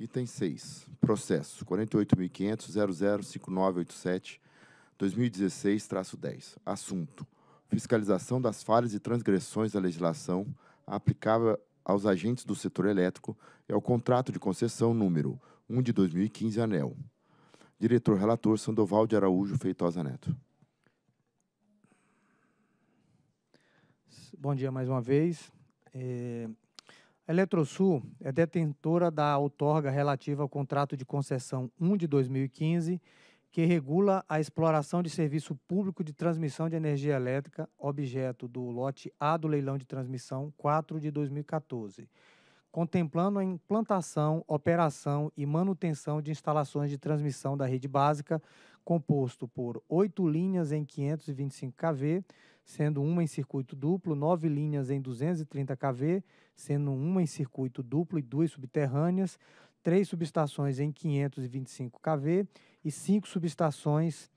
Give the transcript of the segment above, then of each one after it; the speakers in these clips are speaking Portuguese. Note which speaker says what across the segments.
Speaker 1: Item 6. Processo 48.500.005987-2016-10. Assunto. Fiscalização das falhas e transgressões da legislação aplicável aos agentes do setor elétrico e ao contrato de concessão número 1 de 2015, ANEL. Diretor relator Sandoval de Araújo Feitosa Neto.
Speaker 2: Bom dia mais uma vez. É, Eletrosul é detentora da outorga relativa ao contrato de concessão 1 de 2015, que regula a exploração de serviço público de transmissão de energia elétrica, objeto do lote A do leilão de transmissão 4 de 2014 contemplando a implantação, operação e manutenção de instalações de transmissão da rede básica, composto por oito linhas em 525 kV, sendo uma em circuito duplo, nove linhas em 230 kV, sendo uma em circuito duplo e duas subterrâneas, três subestações em 525 kV e cinco subestações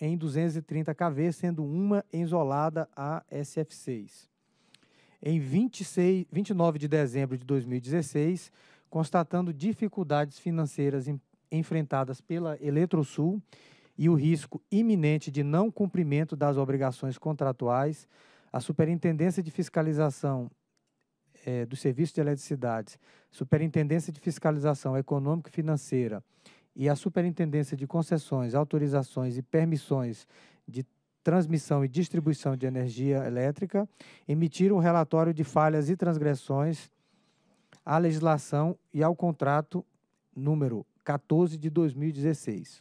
Speaker 2: em 230 kV, sendo uma isolada a SF6 em 26, 29 de dezembro de 2016, constatando dificuldades financeiras em, enfrentadas pela Eletrosul e o risco iminente de não cumprimento das obrigações contratuais, a Superintendência de Fiscalização é, do Serviço de Eletricidade, Superintendência de Fiscalização Econômica e Financeira e a Superintendência de Concessões, Autorizações e Permissões de transmissão e distribuição de energia elétrica emitir um relatório de falhas e transgressões à legislação e ao contrato número 14 de 2016.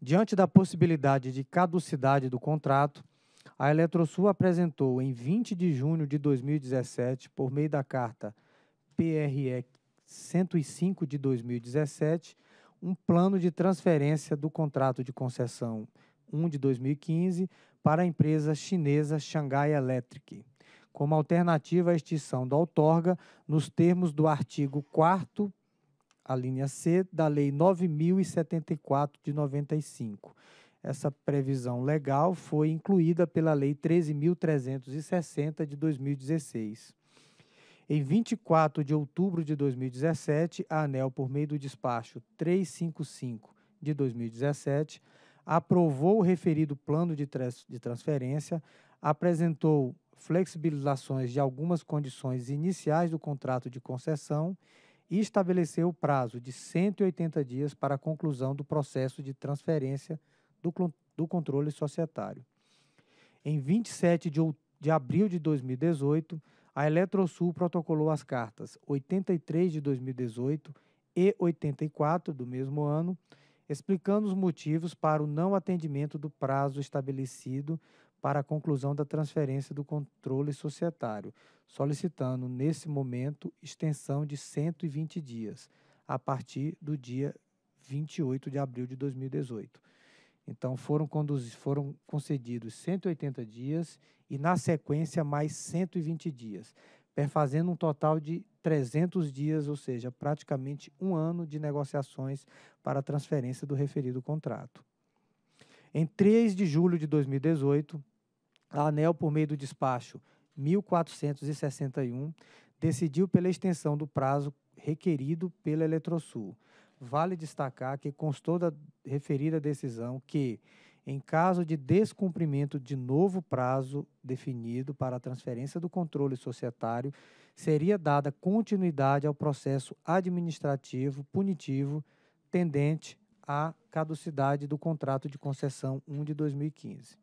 Speaker 2: Diante da possibilidade de caducidade do contrato, a Eletrosul apresentou em 20 de junho de 2017, por meio da carta PRE 105 de 2017, um plano de transferência do contrato de concessão 1 de 2015 para a empresa chinesa Shanghai Electric, como alternativa à extinção da outorga nos termos do artigo 4 a linha C da Lei 9074 de 95. Essa previsão legal foi incluída pela Lei 13360 de 2016. Em 24 de outubro de 2017, a ANEL, por meio do despacho 355 de 2017, aprovou o referido plano de, de transferência, apresentou flexibilizações de algumas condições iniciais do contrato de concessão e estabeleceu o prazo de 180 dias para a conclusão do processo de transferência do, do controle societário. Em 27 de, de abril de 2018, a Eletrosul protocolou as cartas 83 de 2018 e 84 do mesmo ano, explicando os motivos para o não atendimento do prazo estabelecido para a conclusão da transferência do controle societário, solicitando, nesse momento, extensão de 120 dias, a partir do dia 28 de abril de 2018. Então, foram, foram concedidos 180 dias e, na sequência, mais 120 dias perfazendo um total de 300 dias, ou seja, praticamente um ano de negociações para a transferência do referido contrato. Em 3 de julho de 2018, a ANEL, por meio do despacho 1461, decidiu pela extensão do prazo requerido pela Eletrosul. Vale destacar que constou da referida decisão que em caso de descumprimento de novo prazo definido para a transferência do controle societário, seria dada continuidade ao processo administrativo punitivo tendente à caducidade do contrato de concessão 1 de 2015.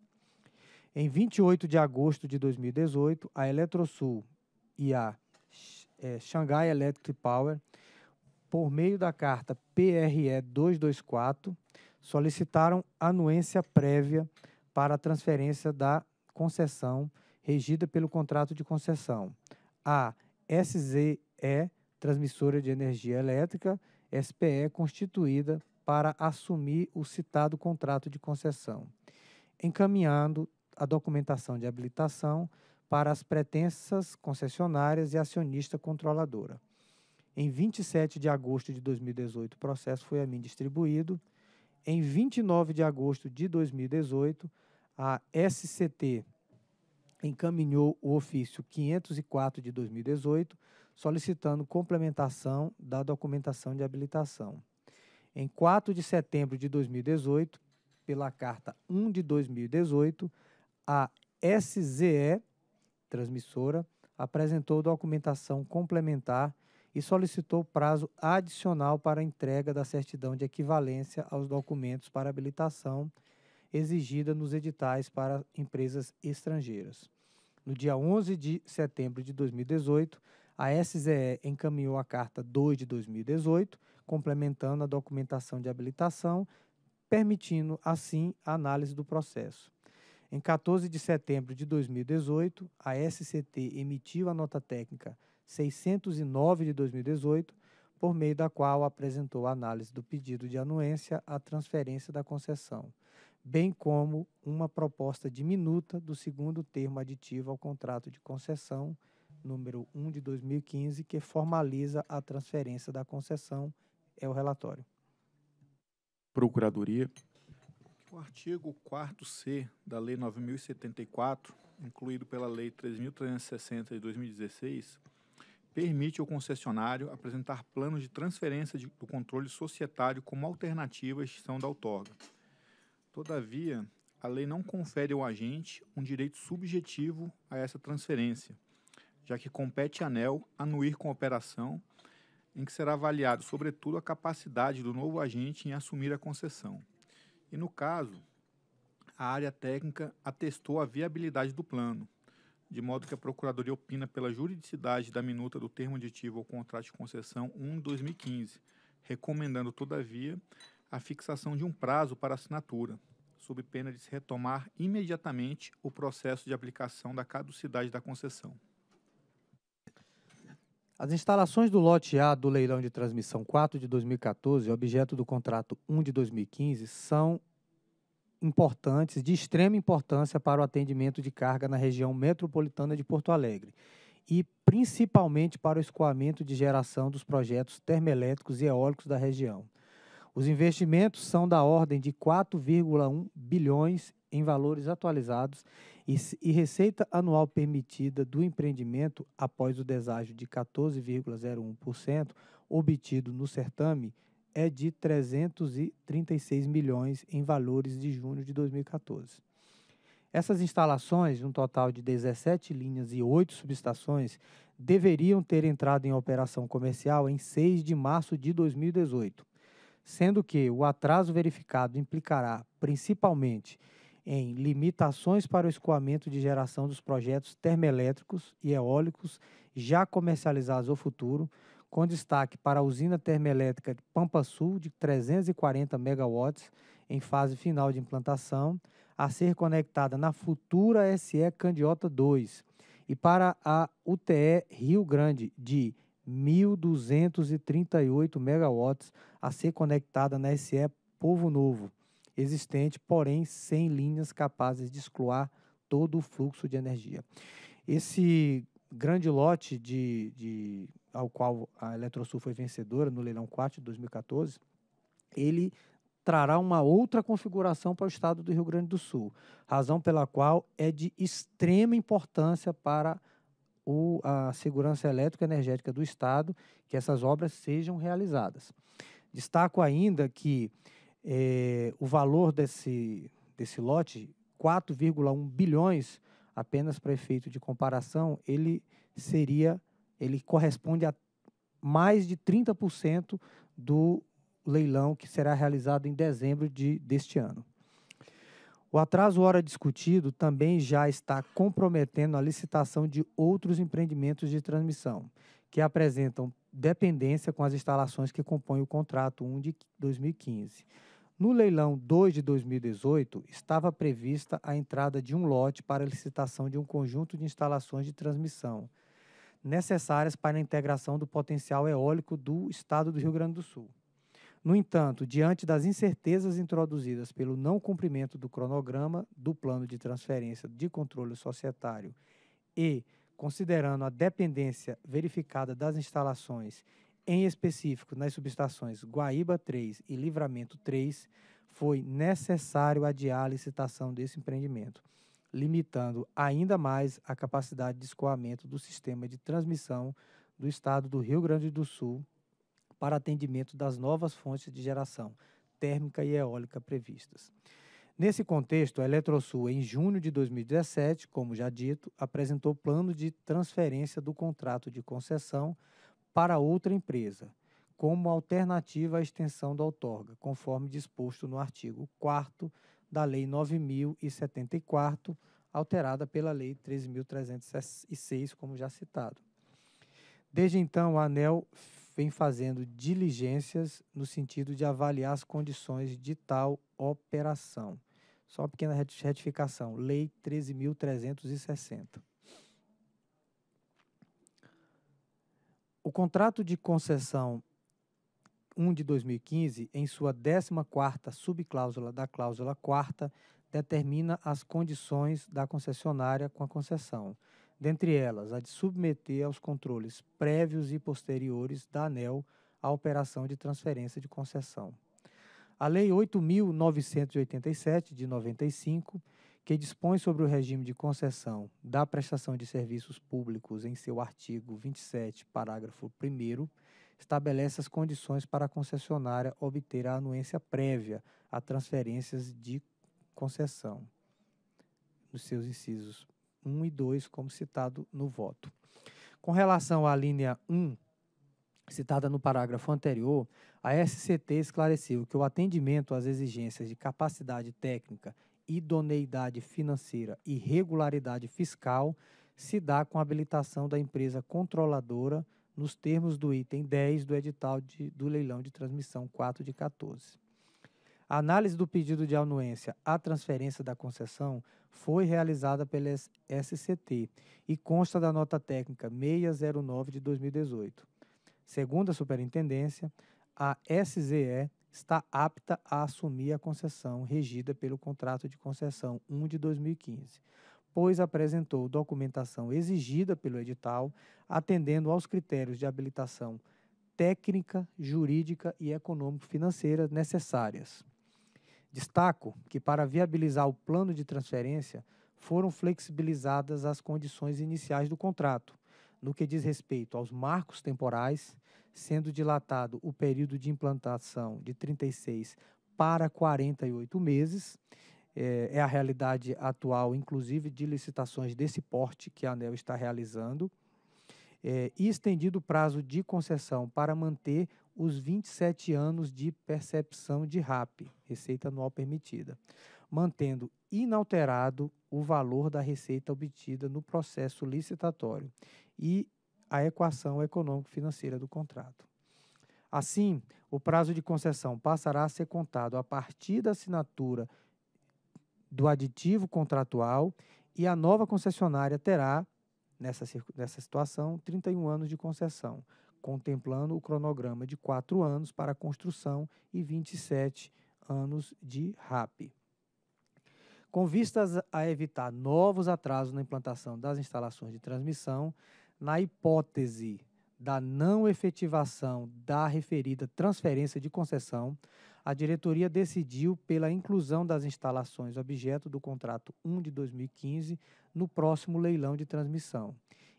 Speaker 2: Em 28 de agosto de 2018, a Eletrosul e a é, eh, Shanghai Electric Power, por meio da carta PRE 224, solicitaram anuência prévia para a transferência da concessão regida pelo contrato de concessão a SZE Transmissora de Energia Elétrica SPE constituída para assumir o citado contrato de concessão, encaminhando a documentação de habilitação para as pretensas concessionárias e acionista controladora. Em 27 de agosto de 2018, o processo foi a mim distribuído em 29 de agosto de 2018, a SCT encaminhou o ofício 504 de 2018, solicitando complementação da documentação de habilitação. Em 4 de setembro de 2018, pela carta 1 de 2018, a SZE, transmissora, apresentou documentação complementar e solicitou prazo adicional para entrega da certidão de equivalência aos documentos para habilitação exigida nos editais para empresas estrangeiras. No dia 11 de setembro de 2018, a SZE encaminhou a Carta 2 de 2018, complementando a documentação de habilitação, permitindo, assim, a análise do processo. Em 14 de setembro de 2018, a SCT emitiu a nota técnica 609 de 2018, por meio da qual apresentou a análise do pedido de anuência à transferência da concessão, bem como uma proposta diminuta do segundo termo aditivo ao contrato de concessão número 1 de 2015, que formaliza a transferência da concessão, é o relatório.
Speaker 3: Procuradoria.
Speaker 1: O artigo 4C da Lei 9074, incluído pela Lei 3360 de 2016, permite ao concessionário apresentar planos de transferência de, do controle societário como alternativa à extinção da outorga. Todavia, a lei não confere ao agente um direito subjetivo a essa transferência, já que compete à ANEL anuir com a operação em que será avaliado, sobretudo, a capacidade do novo agente em assumir a concessão. E, no caso, a área técnica atestou a viabilidade do plano, de modo que a Procuradoria opina pela juridicidade da minuta do termo aditivo ao contrato de concessão 1-2015, recomendando, todavia, a fixação de um prazo para assinatura, sob pena de se retomar imediatamente o processo de aplicação da caducidade da concessão.
Speaker 2: As instalações do lote A do leilão de transmissão 4 de 2014, objeto do contrato 1 de 2015, são importantes, de extrema importância para o atendimento de carga na região metropolitana de Porto Alegre e principalmente para o escoamento de geração dos projetos termoelétricos e eólicos da região. Os investimentos são da ordem de 4,1 bilhões em valores atualizados e, e, receita anual permitida do empreendimento após o deságio de 14,01% obtido no certame é de 336 milhões em valores de junho de 2014. Essas instalações, um total de 17 linhas e 8 subestações, deveriam ter entrado em operação comercial em 6 de março de 2018, sendo que o atraso verificado implicará principalmente em limitações para o escoamento de geração dos projetos termoelétricos e eólicos já comercializados ao futuro, com destaque para a usina termoelétrica de Pampa Sul, de 340 megawatts, em fase final de implantação, a ser conectada na futura SE Candiota 2, e para a UTE Rio Grande, de 1.238 megawatts, a ser conectada na SE Povo Novo, existente, porém sem linhas capazes de excluir todo o fluxo de energia. Esse grande lote de, de ao qual a Eletrosul foi vencedora no leilão 4 de 2014, ele trará uma outra configuração para o estado do Rio Grande do Sul, razão pela qual é de extrema importância para o, a segurança elétrica e energética do estado que essas obras sejam realizadas. Destaco ainda que eh, o valor desse, desse lote, 4,1 bilhões, apenas para efeito de comparação, ele seria ele corresponde a mais de 30% do leilão que será realizado em dezembro de, deste ano. O atraso hora discutido também já está comprometendo a licitação de outros empreendimentos de transmissão, que apresentam dependência com as instalações que compõem o contrato 1 de 2015. No leilão 2 de 2018, estava prevista a entrada de um lote para licitação de um conjunto de instalações de transmissão, necessárias para a integração do potencial eólico do Estado do Rio Grande do Sul. No entanto, diante das incertezas introduzidas pelo não cumprimento do cronograma do plano de transferência de controle societário e considerando a dependência verificada das instalações, em específico nas subestações Guaíba 3 e Livramento 3, foi necessário adiar a licitação desse empreendimento limitando ainda mais a capacidade de escoamento do sistema de transmissão do estado do Rio Grande do Sul para atendimento das novas fontes de geração térmica e eólica previstas. Nesse contexto, a Eletrosul, em junho de 2017, como já dito, apresentou plano de transferência do contrato de concessão para outra empresa, como alternativa à extensão da outorga, conforme disposto no artigo 4 da Lei 9.074, alterada pela Lei 13.306, como já citado. Desde então, a ANEL vem fazendo diligências no sentido de avaliar as condições de tal operação. Só uma pequena retificação, Lei 13.360. O contrato de concessão 1 de 2015, em sua 14 subcláusula da cláusula 4 determina as condições da concessionária com a concessão, dentre elas a de submeter aos controles prévios e posteriores da ANEL a operação de transferência de concessão. A Lei 8.987, de 95, que dispõe sobre o regime de concessão da prestação de serviços públicos em seu artigo 27, parágrafo 1 estabelece as condições para a concessionária obter a anuência prévia a transferências de concessão, nos seus incisos 1 e 2, como citado no voto. Com relação à linha 1, citada no parágrafo anterior, a SCT esclareceu que o atendimento às exigências de capacidade técnica, idoneidade financeira e regularidade fiscal se dá com a habilitação da empresa controladora nos termos do item 10 do edital de, do leilão de transmissão 4 de 14. A análise do pedido de anuência à transferência da concessão foi realizada pela SCT e consta da nota técnica 609 de 2018. Segundo a superintendência, a SZE está apta a assumir a concessão regida pelo contrato de concessão 1 de 2015, pois apresentou documentação exigida pelo edital, atendendo aos critérios de habilitação técnica, jurídica e econômico-financeira necessárias. Destaco que, para viabilizar o plano de transferência, foram flexibilizadas as condições iniciais do contrato, no que diz respeito aos marcos temporais, sendo dilatado o período de implantação de 36 para 48 meses é, é a realidade atual, inclusive de licitações desse porte que a ANEL está realizando, é, e estendido o prazo de concessão para manter os 27 anos de percepção de RAP, Receita Anual Permitida, mantendo inalterado o valor da receita obtida no processo licitatório e a equação econômico-financeira do contrato. Assim, o prazo de concessão passará a ser contado a partir da assinatura do aditivo contratual e a nova concessionária terá, nessa, nessa situação, 31 anos de concessão, contemplando o cronograma de 4 anos para a construção e 27 anos de RAP. Com vistas a evitar novos atrasos na implantação das instalações de transmissão, na hipótese da não efetivação da referida transferência de concessão, a diretoria decidiu pela inclusão das instalações objeto do contrato 1 de 2015 no próximo leilão de transmissão.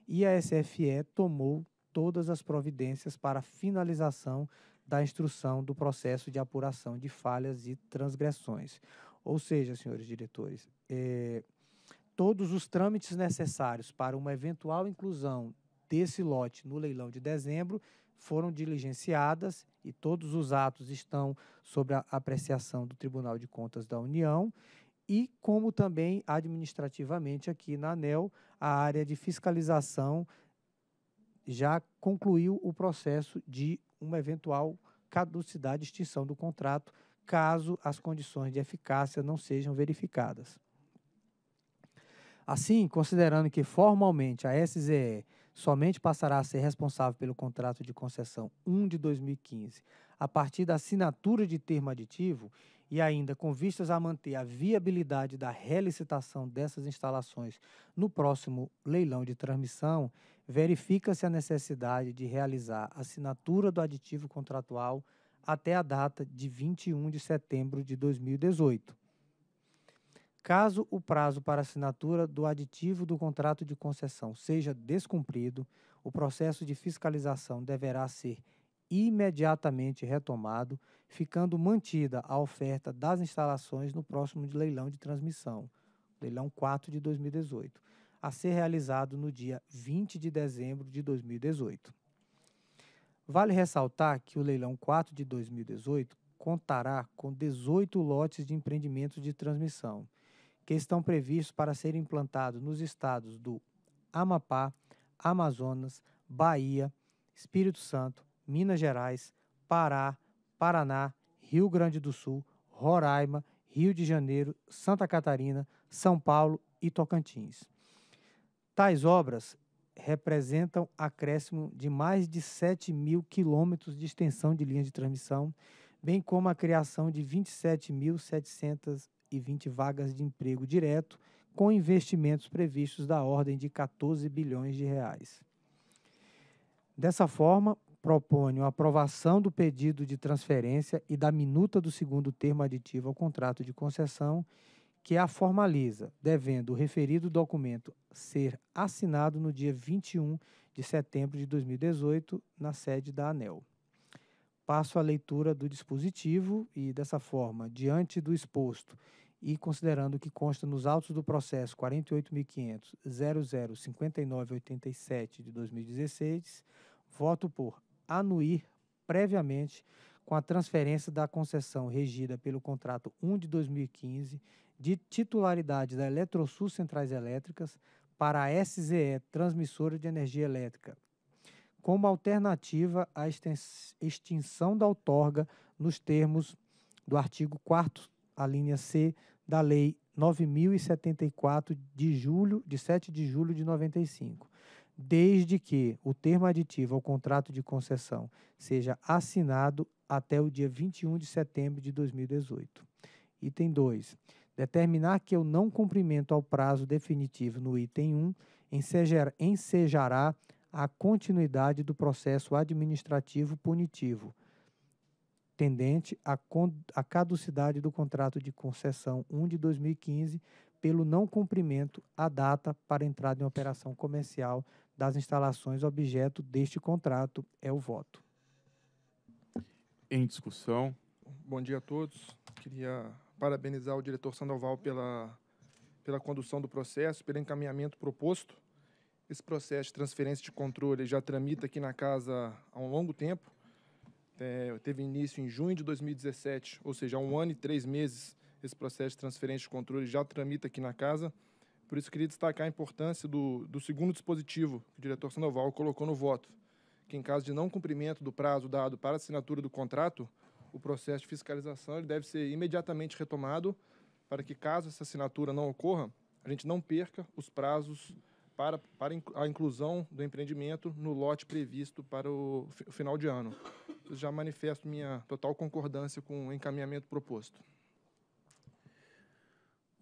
Speaker 2: E a SFE tomou todas as providências para finalização da instrução do processo de apuração de falhas e transgressões. Ou seja, senhores diretores, é, todos os trâmites necessários para uma eventual inclusão desse lote no leilão de dezembro foram diligenciadas e todos os atos estão sob a apreciação do Tribunal de Contas da União e como também administrativamente aqui na ANEL, a área de fiscalização já concluiu o processo de uma eventual caducidade, extinção do contrato, caso as condições de eficácia não sejam verificadas. Assim, considerando que formalmente a SZE somente passará a ser responsável pelo contrato de concessão 1 de 2015, a partir da assinatura de termo aditivo e ainda com vistas a manter a viabilidade da relicitação dessas instalações no próximo leilão de transmissão, verifica-se a necessidade de realizar a assinatura do aditivo contratual até a data de 21 de setembro de 2018. Caso o prazo para assinatura do aditivo do contrato de concessão seja descumprido, o processo de fiscalização deverá ser imediatamente retomado, ficando mantida a oferta das instalações no próximo de leilão de transmissão, leilão 4 de 2018, a ser realizado no dia 20 de dezembro de 2018. Vale ressaltar que o leilão 4 de 2018 contará com 18 lotes de empreendimentos de transmissão, que estão previstos para serem implantados nos estados do Amapá, Amazonas, Bahia, Espírito Santo, Minas Gerais, Pará, Paraná, Rio Grande do Sul, Roraima, Rio de Janeiro, Santa Catarina, São Paulo e Tocantins. Tais obras representam acréscimo de mais de 7 mil quilômetros de extensão de linhas de transmissão, bem como a criação de 27.700 1.520 vagas de emprego direto, com investimentos previstos da ordem de 14 bilhões de reais. Dessa forma, proponho a aprovação do pedido de transferência e da minuta do segundo termo aditivo ao contrato de concessão, que a formaliza, devendo o referido documento ser assinado no dia 21 de setembro de 2018, na sede da ANEL passo à leitura do dispositivo e, dessa forma, diante do exposto e considerando que consta nos autos do processo 48.500.005987 de 2016, voto por anuir previamente com a transferência da concessão regida pelo contrato 1 de 2015 de titularidade da Eletrosul Centrais Elétricas para a SZE Transmissora de Energia Elétrica como alternativa à extinção da outorga nos termos do artigo 4 a linha C da Lei 9074 de julho de 7 de julho de 95, desde que o termo aditivo ao contrato de concessão seja assinado até o dia 21 de setembro de 2018. Item 2. Determinar que eu não cumprimento ao prazo definitivo no item 1 ensejará a continuidade do processo administrativo punitivo, tendente à, à caducidade do contrato de concessão 1 de 2015 pelo não cumprimento à data para entrada em operação comercial das instalações objeto deste contrato é o voto.
Speaker 3: Em discussão.
Speaker 1: Bom dia a todos. Queria parabenizar o diretor Sandoval pela, pela condução do processo, pelo encaminhamento proposto. Esse processo de transferência de controle já tramita aqui na casa há um longo tempo. É, teve início em junho de 2017, ou seja, há um ano e três meses esse processo de transferência de controle já tramita aqui na casa. Por isso, queria destacar a importância do, do segundo dispositivo que o diretor Sandoval colocou no voto, que em caso de não cumprimento do prazo dado para assinatura do contrato, o processo de fiscalização deve ser imediatamente retomado para que, caso essa assinatura não ocorra, a gente não perca os prazos para, para a inclusão do empreendimento no lote previsto para o, o final de ano. já manifesto minha total concordância com o encaminhamento proposto.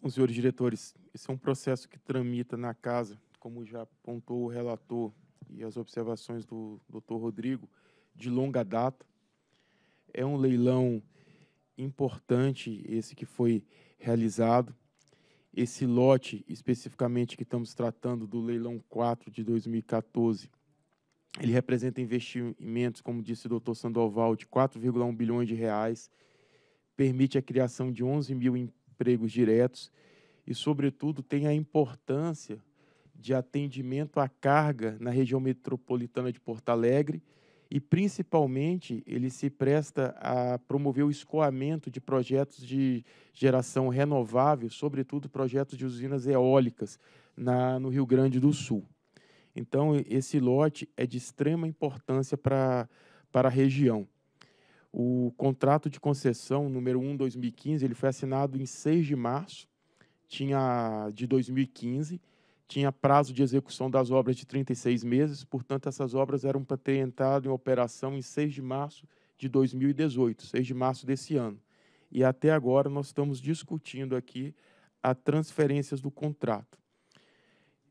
Speaker 3: Bom, senhores diretores, esse é um processo que tramita na casa, como já apontou o relator e as observações do doutor Rodrigo, de longa data. É um leilão importante esse que foi realizado esse lote especificamente que estamos tratando do leilão 4 de 2014, ele representa investimentos, como disse o doutor Sandoval, de 4,1 bilhões de reais, permite a criação de 11 mil empregos diretos e, sobretudo, tem a importância de atendimento à carga na região metropolitana de Porto Alegre e, principalmente, ele se presta a promover o escoamento de projetos de geração renovável, sobretudo projetos de usinas eólicas na, no Rio Grande do Sul. Então, esse lote é de extrema importância para a região. O contrato de concessão número 1 2015, ele foi assinado em 6 de março tinha de 2015 tinha prazo de execução das obras de 36 meses, portanto, essas obras eram para ter entrado em operação em 6 de março de 2018, 6 de março desse ano. E até agora nós estamos discutindo aqui as transferências do contrato.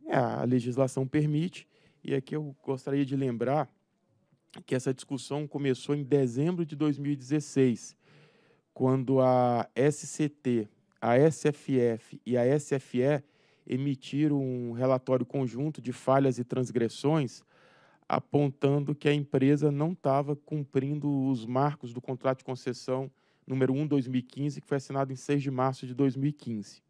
Speaker 3: É, a legislação permite, e aqui eu gostaria de lembrar que essa discussão começou em dezembro de 2016, quando a SCT, a SFF e a SFE emitir um relatório conjunto de falhas e transgressões, apontando que a empresa não estava cumprindo os marcos do contrato de concessão número 1/2015, que foi assinado em 6 de março de 2015.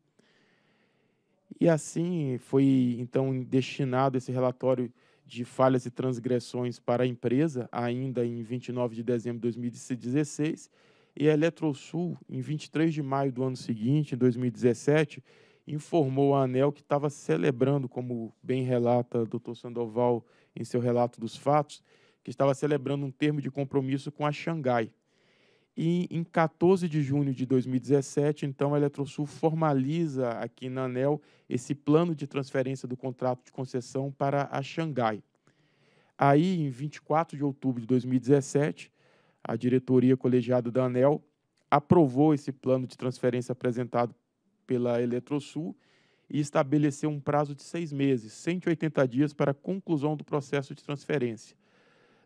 Speaker 3: E assim foi então destinado esse relatório de falhas e transgressões para a empresa, ainda em 29 de dezembro de 2016, e a Eletrosul, em 23 de maio do ano seguinte, em 2017, informou a ANEL que estava celebrando, como bem relata o doutor Sandoval em seu relato dos fatos, que estava celebrando um termo de compromisso com a Xangai. E em 14 de junho de 2017, então, a Eletrosul formaliza aqui na ANEL esse plano de transferência do contrato de concessão para a Xangai. Aí, em 24 de outubro de 2017, a diretoria colegiada da ANEL aprovou esse plano de transferência apresentado pela Eletrosul e estabeleceu um prazo de seis meses, 180 dias, para a conclusão do processo de transferência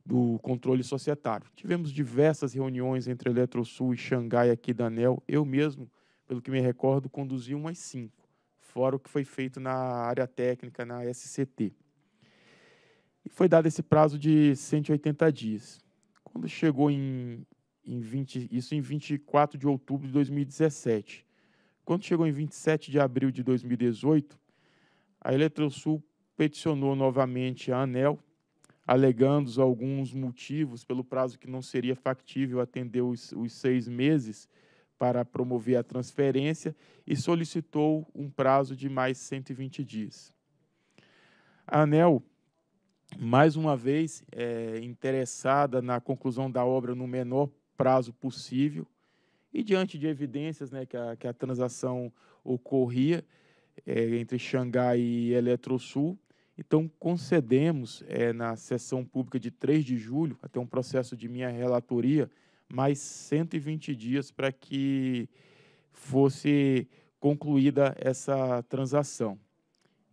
Speaker 3: do controle societário. Tivemos diversas reuniões entre Eletrosul e Xangai aqui da ANEL. Eu mesmo, pelo que me recordo, conduzi umas cinco, fora o que foi feito na área técnica, na SCT. E foi dado esse prazo de 180 dias. Quando chegou em, em 20, isso em 24 de outubro de 2017, quando chegou em 27 de abril de 2018, a Eletrosul peticionou novamente a ANEL, alegando alguns motivos pelo prazo que não seria factível atender os, os seis meses para promover a transferência e solicitou um prazo de mais 120 dias. A ANEL, mais uma vez, é interessada na conclusão da obra no menor prazo possível, e diante de evidências né, que, a, que a transação ocorria é, entre Xangai e Eletrosul, então concedemos é, na sessão pública de 3 de julho, até um processo de minha relatoria, mais 120 dias para que fosse concluída essa transação.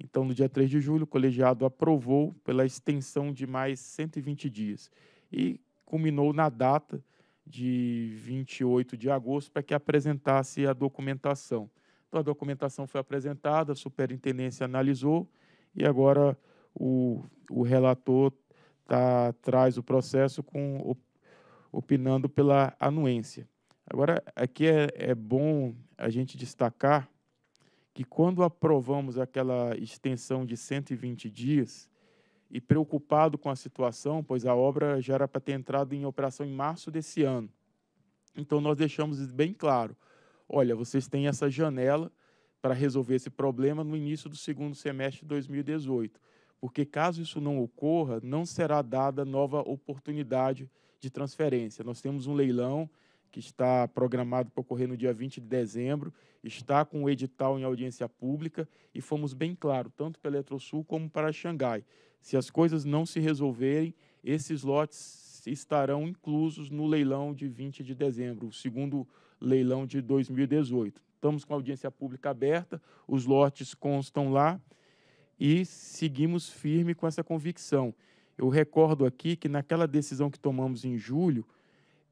Speaker 3: Então, no dia 3 de julho, o colegiado aprovou pela extensão de mais 120 dias e culminou na data de 28 de agosto para que apresentasse a documentação. Então, a documentação foi apresentada, a superintendência analisou e agora o, o relator tá, traz o processo com opinando pela anuência. Agora, aqui é, é bom a gente destacar que quando aprovamos aquela extensão de 120 dias, e preocupado com a situação, pois a obra já era para ter entrado em operação em março desse ano. Então nós deixamos bem claro: olha, vocês têm essa janela para resolver esse problema no início do segundo semestre de 2018, porque caso isso não ocorra, não será dada nova oportunidade de transferência. Nós temos um leilão que está programado para ocorrer no dia 20 de dezembro, está com o edital em audiência pública e fomos bem claro, tanto para a Eletrosul como para a Xangai. Se as coisas não se resolverem, esses lotes estarão inclusos no leilão de 20 de dezembro, o segundo leilão de 2018. Estamos com a audiência pública aberta, os lotes constam lá e seguimos firme com essa convicção. Eu recordo aqui que naquela decisão que tomamos em julho,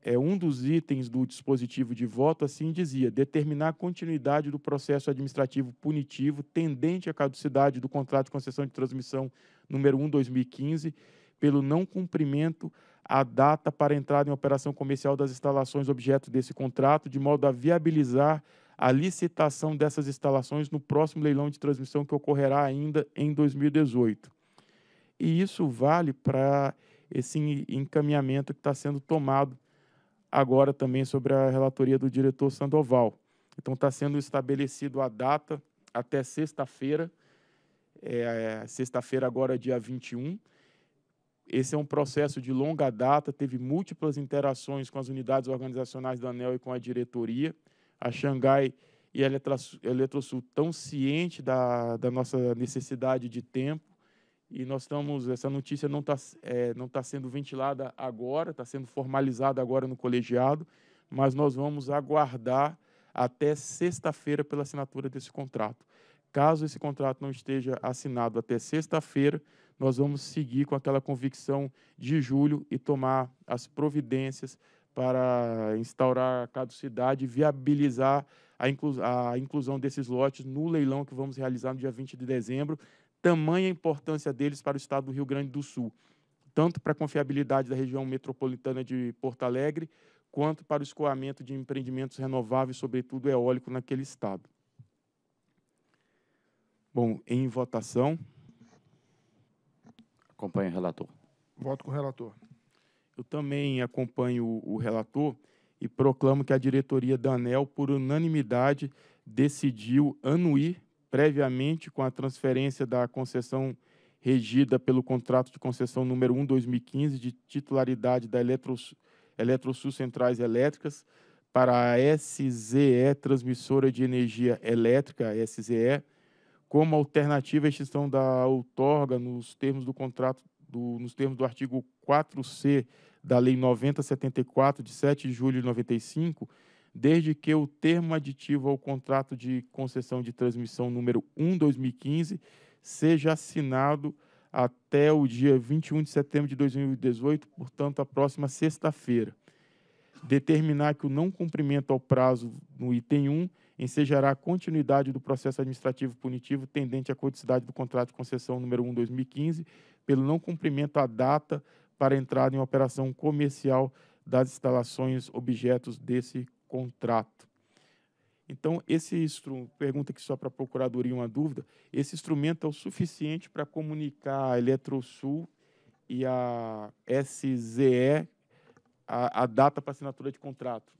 Speaker 3: é, um dos itens do dispositivo de voto assim dizia: determinar a continuidade do processo administrativo punitivo tendente à caducidade do contrato de concessão de transmissão número 1/2015 pelo não cumprimento à data para entrada em operação comercial das instalações objeto desse contrato, de modo a viabilizar a licitação dessas instalações no próximo leilão de transmissão que ocorrerá ainda em 2018. E isso vale para esse encaminhamento que está sendo tomado agora também sobre a relatoria do diretor Sandoval. Então está sendo estabelecido a data até sexta-feira, é, sexta-feira agora dia 21. Esse é um processo de longa data, teve múltiplas interações com as unidades organizacionais da ANEL e com a diretoria. A Xangai e a Eletrosul estão cientes da, da nossa necessidade de tempo e nós estamos essa notícia não está é, não tá sendo ventilada agora, está sendo formalizada agora no colegiado, mas nós vamos aguardar até sexta-feira pela assinatura desse contrato. Caso esse contrato não esteja assinado até sexta-feira, nós vamos seguir com aquela convicção de julho e tomar as providências para instaurar a caducidade e viabilizar a, inclusão desses lotes no leilão que vamos realizar no dia 20 de dezembro, tamanha importância deles para o estado do Rio Grande do Sul, tanto para a confiabilidade da região metropolitana de Porto Alegre, quanto para o escoamento de empreendimentos renováveis, sobretudo eólico, naquele estado. Bom, em votação. Acompanho o relator.
Speaker 1: Voto com o relator.
Speaker 3: Eu também acompanho o relator e proclamo que a diretoria da ANEL, por unanimidade, decidiu anuir previamente com a transferência da concessão regida pelo contrato de concessão número 1-2015 de titularidade da Eletrosul Centrais Elétricas para a SZE Transmissora de Energia Elétrica, SZE, como alternativa à extinção da outorga nos termos do contrato, do, nos termos do artigo 4C da Lei 9074, de 7 de julho de 95, desde que o termo aditivo ao contrato de concessão de transmissão número 1/2015 seja assinado até o dia 21 de setembro de 2018, portanto, a próxima sexta-feira. Determinar que o não cumprimento ao prazo no item 1 ensejará a continuidade do processo administrativo punitivo tendente à codicidade do contrato de concessão número 1/2015 pelo não cumprimento à data para entrada em operação comercial das instalações objetos desse contrato. Então, esse instrumento, pergunta aqui só para a Procuradoria uma dúvida, esse instrumento é o suficiente para comunicar a Eletrosul e a SZE a, a data para assinatura de contrato?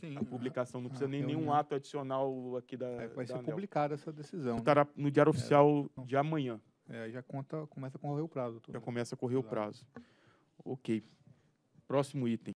Speaker 3: Sim. A publicação, não ah, precisa nem é nenhum ato adicional aqui da é, Vai da ser publicada essa decisão. Né? Estará né? no Diário é, Oficial é, de amanhã. É, já conta, começa a correr o prazo. Doutor. Já começa a correr Exato. o prazo. Ok. Próximo item.